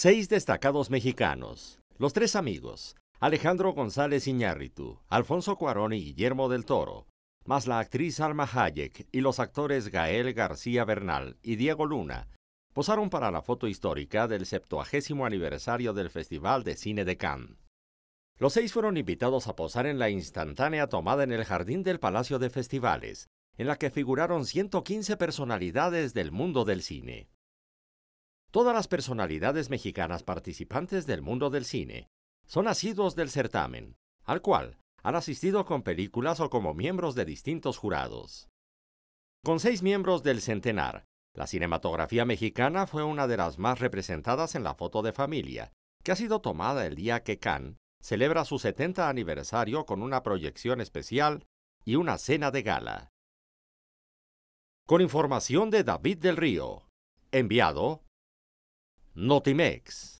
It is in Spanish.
seis destacados mexicanos, los tres amigos, Alejandro González Iñárritu, Alfonso Cuarón y Guillermo del Toro, más la actriz Alma Hayek y los actores Gael García Bernal y Diego Luna, posaron para la foto histórica del septuagésimo aniversario del Festival de Cine de Cannes. Los seis fueron invitados a posar en la instantánea tomada en el jardín del Palacio de Festivales, en la que figuraron 115 personalidades del mundo del cine. Todas las personalidades mexicanas participantes del mundo del cine son asiduos del certamen, al cual han asistido con películas o como miembros de distintos jurados. Con seis miembros del centenar, la cinematografía mexicana fue una de las más representadas en la foto de familia, que ha sido tomada el día que Khan celebra su 70 aniversario con una proyección especial y una cena de gala. Con información de David del Río, enviado not mix.